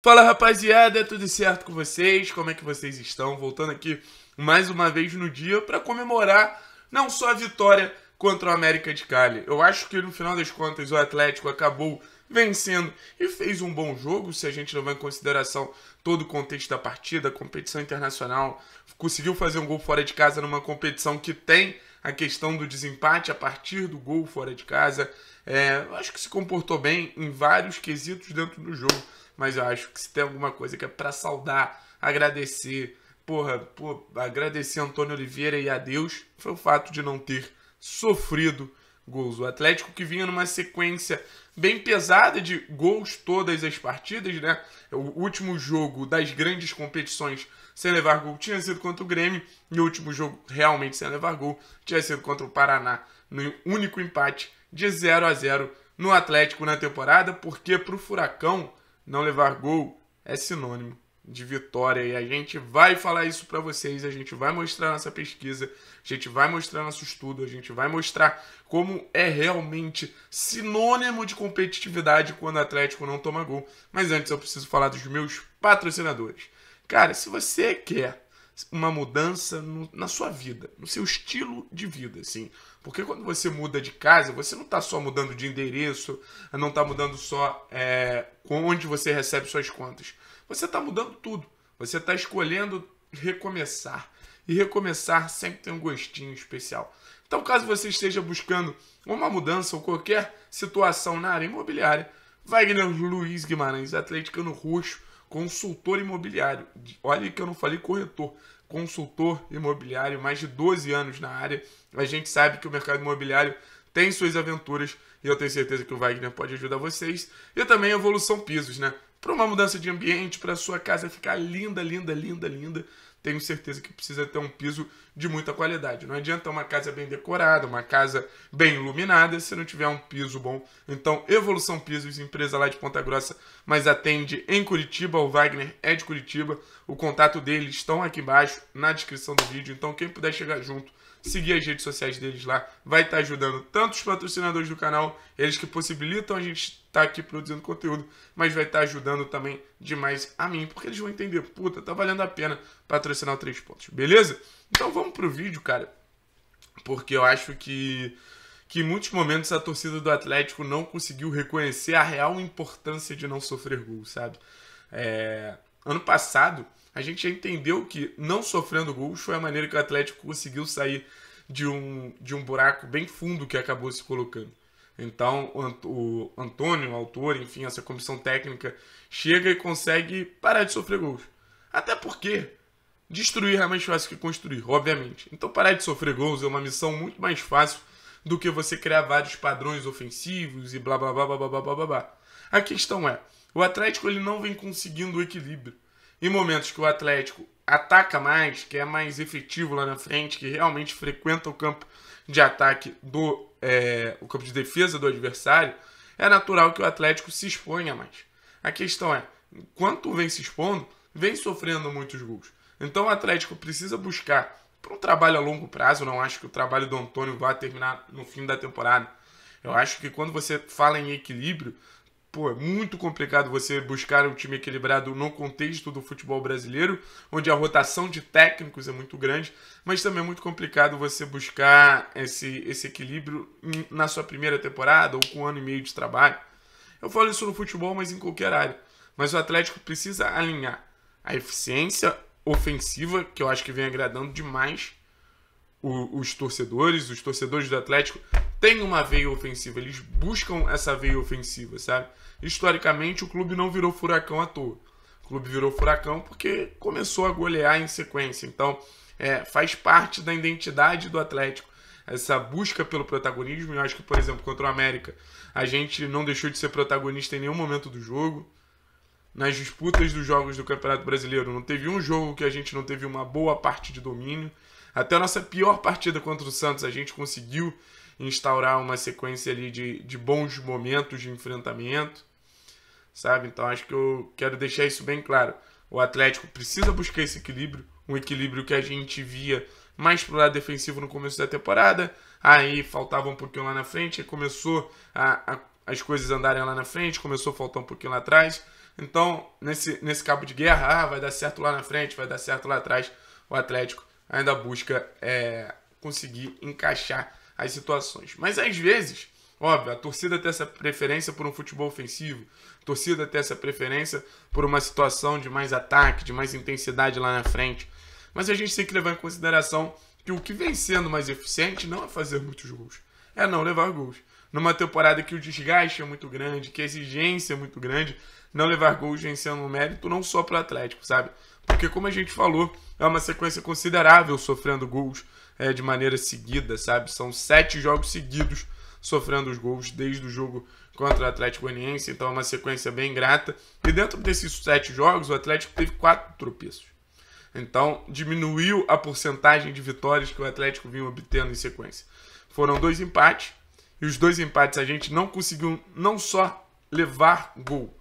Fala rapaziada, tudo certo com vocês? Como é que vocês estão? Voltando aqui mais uma vez no dia para comemorar não só a vitória contra o América de Cali. Eu acho que no final das contas o Atlético acabou vencendo e fez um bom jogo, se a gente levar em consideração todo o contexto da partida, competição internacional, conseguiu fazer um gol fora de casa numa competição que tem a questão do desempate a partir do gol fora de casa. É, eu acho que se comportou bem em vários quesitos dentro do jogo. Mas eu acho que se tem alguma coisa que é para saudar, agradecer, porra, porra, agradecer Antônio Oliveira e a Deus, foi o fato de não ter sofrido gols. O Atlético que vinha numa sequência bem pesada de gols todas as partidas, né? O último jogo das grandes competições sem levar gol tinha sido contra o Grêmio, e o último jogo realmente sem levar gol tinha sido contra o Paraná, no único empate de 0 a 0 no Atlético na temporada, porque para o Furacão não levar gol é sinônimo de vitória e a gente vai falar isso para vocês, a gente vai mostrar nossa pesquisa, a gente vai mostrar nosso estudo, a gente vai mostrar como é realmente sinônimo de competitividade quando o Atlético não toma gol. Mas antes eu preciso falar dos meus patrocinadores. Cara, se você quer uma mudança no, na sua vida, no seu estilo de vida, assim. Porque quando você muda de casa, você não está só mudando de endereço, não está mudando só é, onde você recebe suas contas. Você está mudando tudo. Você está escolhendo recomeçar. E recomeçar sempre tem um gostinho especial. Então, caso você esteja buscando uma mudança ou qualquer situação na área imobiliária, Wagner Luiz Guimarães, no roxo, consultor imobiliário. Olha que eu não falei corretor, consultor imobiliário, mais de 12 anos na área. A gente sabe que o mercado imobiliário tem suas aventuras e eu tenho certeza que o Wagner pode ajudar vocês. E também evolução pisos, né? Para uma mudança de ambiente, para sua casa ficar linda, linda, linda, linda tenho certeza que precisa ter um piso de muita qualidade. Não adianta uma casa bem decorada, uma casa bem iluminada, se não tiver um piso bom. Então, Evolução Pisos, empresa lá de Ponta Grossa, mas atende em Curitiba. O Wagner é de Curitiba. O contato deles estão aqui embaixo na descrição do vídeo. Então, quem puder chegar junto, seguir as redes sociais deles lá. Vai estar tá ajudando tanto os patrocinadores do canal, eles que possibilitam a gente estar tá aqui produzindo conteúdo, mas vai estar tá ajudando também demais a mim, porque eles vão entender, puta, tá valendo a pena patrocinar o Três Pontos, beleza? Então vamos pro vídeo, cara, porque eu acho que que em muitos momentos a torcida do Atlético não conseguiu reconhecer a real importância de não sofrer gol, sabe? É... Ano passado, a gente já entendeu que não sofrendo gols foi a maneira que o Atlético conseguiu sair de um, de um buraco bem fundo que acabou se colocando. Então, o Antônio, o autor, enfim, essa comissão técnica, chega e consegue parar de sofrer gols. Até porque destruir é mais fácil que construir, obviamente. Então, parar de sofrer gols é uma missão muito mais fácil do que você criar vários padrões ofensivos e blá blá blá blá blá blá blá A questão é, o Atlético ele não vem conseguindo o equilíbrio em momentos que o Atlético ataca mais, que é mais efetivo lá na frente, que realmente frequenta o campo de ataque do é, o campo de defesa do adversário, é natural que o Atlético se exponha mais. A questão é, enquanto vem se expondo, vem sofrendo muitos gols. Então o Atlético precisa buscar para um trabalho a longo prazo, não acho que o trabalho do Antônio vá terminar no fim da temporada. Eu acho que quando você fala em equilíbrio, pô, é muito complicado você buscar um time equilibrado no contexto do futebol brasileiro, onde a rotação de técnicos é muito grande, mas também é muito complicado você buscar esse, esse equilíbrio na sua primeira temporada ou com um ano e meio de trabalho. Eu falo isso no futebol, mas em qualquer área. Mas o Atlético precisa alinhar a eficiência ofensiva, que eu acho que vem agradando demais os torcedores. Os torcedores do Atlético tem uma veia ofensiva, eles buscam essa veia ofensiva, sabe? Historicamente, o clube não virou furacão à toa. O clube virou furacão porque começou a golear em sequência. Então, é, faz parte da identidade do Atlético essa busca pelo protagonismo. Eu acho que, por exemplo, contra o América, a gente não deixou de ser protagonista em nenhum momento do jogo. Nas disputas dos jogos do Campeonato Brasileiro, não teve um jogo que a gente não teve uma boa parte de domínio. Até a nossa pior partida contra o Santos, a gente conseguiu instaurar uma sequência ali de, de bons momentos de enfrentamento, sabe? Então acho que eu quero deixar isso bem claro. O Atlético precisa buscar esse equilíbrio, um equilíbrio que a gente via mais pro lado defensivo no começo da temporada, aí faltava um pouquinho lá na frente, começou a, a, as coisas andarem lá na frente, começou a faltar um pouquinho lá atrás. Então, nesse, nesse cabo de guerra, ah, vai dar certo lá na frente, vai dar certo lá atrás, o Atlético ainda busca é, conseguir encaixar as situações. Mas às vezes, óbvio, a torcida tem essa preferência por um futebol ofensivo, a torcida tem essa preferência por uma situação de mais ataque, de mais intensidade lá na frente. Mas a gente tem que levar em consideração que o que vem sendo mais eficiente não é fazer muitos gols, é não levar gols. Numa temporada que o desgaste é muito grande, que a exigência é muito grande, não levar gols vem sendo um mérito não só para o Atlético, sabe? Porque, como a gente falou, é uma sequência considerável sofrendo gols é, de maneira seguida, sabe? São sete jogos seguidos sofrendo os gols desde o jogo contra o Atlético Goianiense, então é uma sequência bem grata. E dentro desses sete jogos, o Atlético teve quatro tropeços. Então diminuiu a porcentagem de vitórias que o Atlético vinha obtendo em sequência. Foram dois empates, e os dois empates a gente não conseguiu não só levar gol,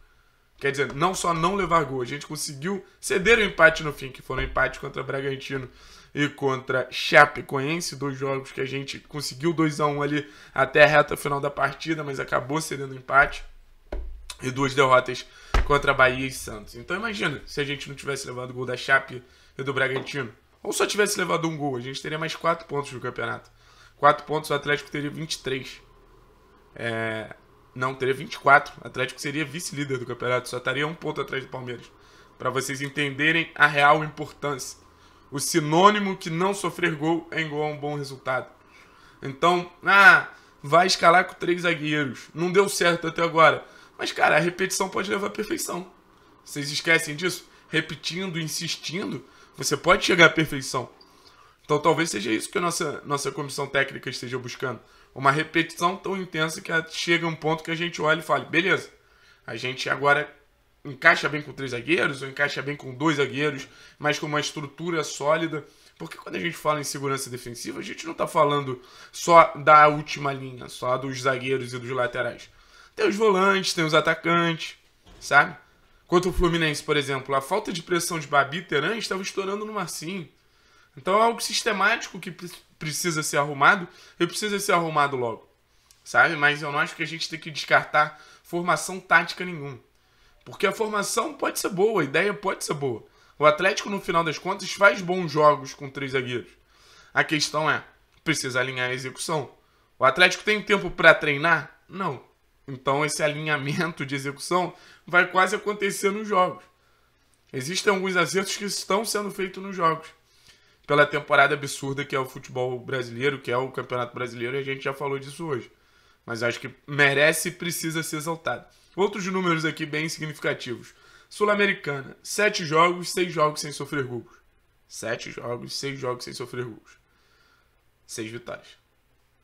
quer dizer, não só não levar gol, a gente conseguiu ceder o empate no fim, que foram empates contra o Bragantino e contra Chapecoense, dois jogos que a gente conseguiu 2 a 1 um ali até a reta final da partida, mas acabou cedendo empate e duas derrotas contra Bahia e Santos. Então imagina se a gente não tivesse levado o gol da Chape e do Bragantino, ou só tivesse levado um gol, a gente teria mais quatro pontos no campeonato. Quatro pontos, o Atlético teria 23. É... Não, teria 24. O Atlético seria vice-líder do campeonato, só estaria um ponto atrás do Palmeiras. Para vocês entenderem a real importância o sinônimo que não sofrer gol é igual a um bom resultado. Então, ah, vai escalar com três zagueiros. Não deu certo até agora. Mas, cara, a repetição pode levar à perfeição. Vocês esquecem disso? Repetindo, insistindo, você pode chegar à perfeição. Então, talvez seja isso que a nossa, nossa comissão técnica esteja buscando. Uma repetição tão intensa que chega a um ponto que a gente olha e fala: beleza, a gente agora encaixa bem com três zagueiros ou encaixa bem com dois zagueiros, mas com uma estrutura sólida. Porque quando a gente fala em segurança defensiva, a gente não está falando só da última linha, só dos zagueiros e dos laterais. Tem os volantes, tem os atacantes, sabe? Quanto o Fluminense, por exemplo, a falta de pressão de Babi Teran estava estourando no Marcinho. Então é algo sistemático que precisa ser arrumado e precisa ser arrumado logo, sabe? Mas eu não acho que a gente tem que descartar formação tática nenhuma. Porque a formação pode ser boa, a ideia pode ser boa. O Atlético, no final das contas, faz bons jogos com três zagueiros. A questão é, precisa alinhar a execução. O Atlético tem tempo para treinar? Não. Então esse alinhamento de execução vai quase acontecer nos jogos. Existem alguns acertos que estão sendo feitos nos jogos. Pela temporada absurda que é o futebol brasileiro, que é o Campeonato Brasileiro, e a gente já falou disso hoje. Mas acho que merece e precisa ser exaltado. Outros números aqui bem significativos. Sul-Americana, 7 jogos, 6 jogos sem sofrer gols. 7 jogos, 6 jogos sem sofrer gols. 6 vitórias.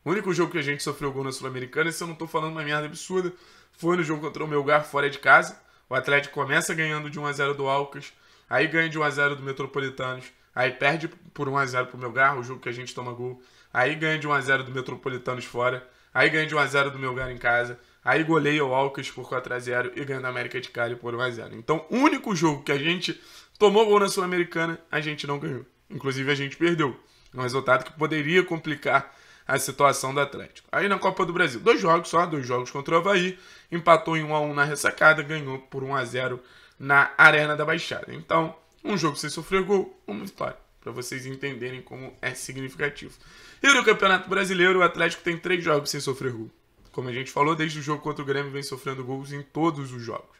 O único jogo que a gente sofreu gol na Sul-Americana, se eu não estou falando uma merda absurda, foi no jogo contra o Melgar fora de casa. O Atlético começa ganhando de 1 a 0 do Alcas, aí ganha de 1 a 0 do Metropolitanos, aí perde por 1 a 0 pro Melgar, o jogo que a gente toma gol. Aí ganha de 1 a 0 do Metropolitanos fora, aí ganha de 1 a 0 do Melgar em casa, Aí goleia o Alcas por 4x0 e ganha da América de Cali por 1x0. Então, o único jogo que a gente tomou gol na Sul-Americana, a gente não ganhou. Inclusive, a gente perdeu. Um resultado que poderia complicar a situação do Atlético. Aí na Copa do Brasil, dois jogos só, dois jogos contra o Havaí, empatou em 1 a 1 na ressacada, ganhou por 1 a 0 na Arena da Baixada. Então, um jogo sem sofrer gol, uma vitória, para vocês entenderem como é significativo. E no Campeonato Brasileiro, o Atlético tem três jogos sem sofrer gol. Como a gente falou, desde o jogo contra o Grêmio vem sofrendo gols em todos os jogos.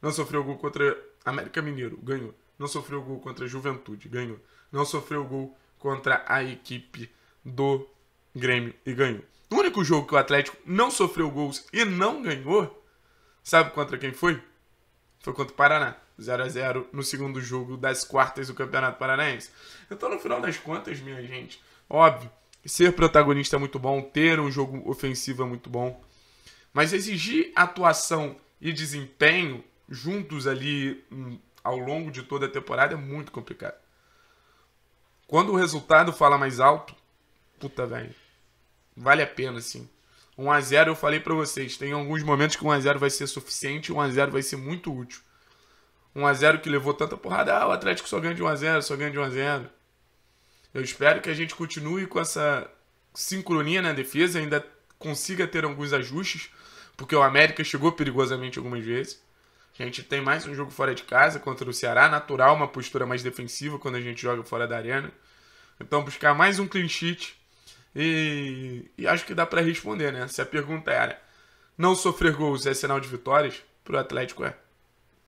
Não sofreu gol contra América Mineiro, ganhou. Não sofreu gol contra a Juventude, ganhou. Não sofreu gol contra a equipe do Grêmio e ganhou. O único jogo que o Atlético não sofreu gols e não ganhou, sabe contra quem foi? Foi contra o Paraná. 0 a 0 no segundo jogo das quartas do Campeonato Paranaense. Então, no final das contas, minha gente, óbvio Ser protagonista é muito bom, ter um jogo ofensivo é muito bom. Mas exigir atuação e desempenho juntos ali hum, ao longo de toda a temporada é muito complicado. Quando o resultado fala mais alto, puta velho, vale a pena sim. 1 x 0 eu falei para vocês, tem alguns momentos que 1 x 0 vai ser suficiente, 1 x 0 vai ser muito útil. 1 x 0 que levou tanta porrada, ah, o Atlético só ganha de 1 x 0, só ganha de 1 x 0. Eu espero que a gente continue com essa sincronia na defesa, ainda consiga ter alguns ajustes, porque o América chegou perigosamente algumas vezes. A gente tem mais um jogo fora de casa contra o Ceará, natural, uma postura mais defensiva quando a gente joga fora da arena. Então, buscar mais um clean sheet e, e acho que dá para responder, né? Se a pergunta era não sofrer gols é sinal de vitórias, para o Atlético é.